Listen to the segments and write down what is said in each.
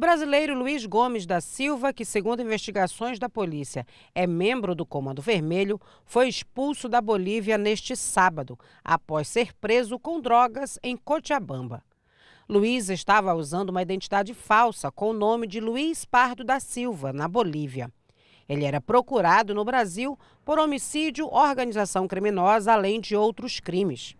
brasileiro Luiz Gomes da Silva, que, segundo investigações da polícia, é membro do Comando Vermelho, foi expulso da Bolívia neste sábado, após ser preso com drogas em Cochabamba. Luiz estava usando uma identidade falsa com o nome de Luiz Pardo da Silva, na Bolívia. Ele era procurado no Brasil por homicídio, organização criminosa, além de outros crimes.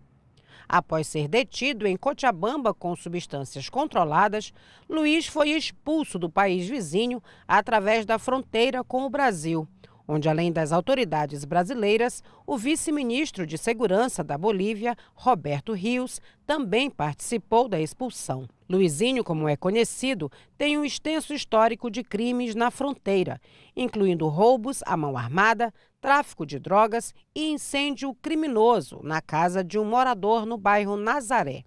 Após ser detido em Cochabamba com substâncias controladas, Luiz foi expulso do país vizinho através da fronteira com o Brasil onde, além das autoridades brasileiras, o vice-ministro de Segurança da Bolívia, Roberto Rios, também participou da expulsão. Luizinho, como é conhecido, tem um extenso histórico de crimes na fronteira, incluindo roubos à mão armada, tráfico de drogas e incêndio criminoso na casa de um morador no bairro Nazaré.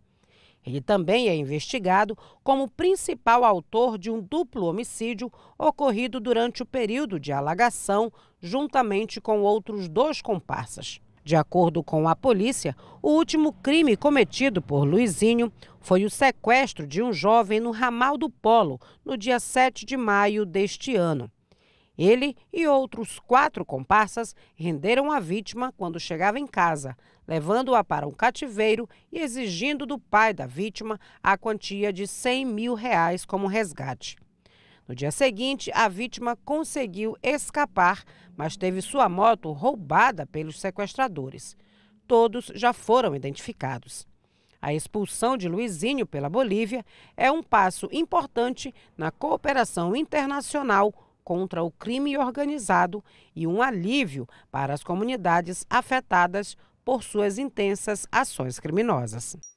Ele também é investigado como principal autor de um duplo homicídio ocorrido durante o período de alagação, juntamente com outros dois comparsas. De acordo com a polícia, o último crime cometido por Luizinho foi o sequestro de um jovem no ramal do Polo, no dia 7 de maio deste ano. Ele e outros quatro comparsas renderam a vítima quando chegava em casa, levando-a para um cativeiro e exigindo do pai da vítima a quantia de 100 mil reais como resgate. No dia seguinte, a vítima conseguiu escapar, mas teve sua moto roubada pelos sequestradores. Todos já foram identificados. A expulsão de Luizinho pela Bolívia é um passo importante na cooperação internacional contra o crime organizado e um alívio para as comunidades afetadas por suas intensas ações criminosas.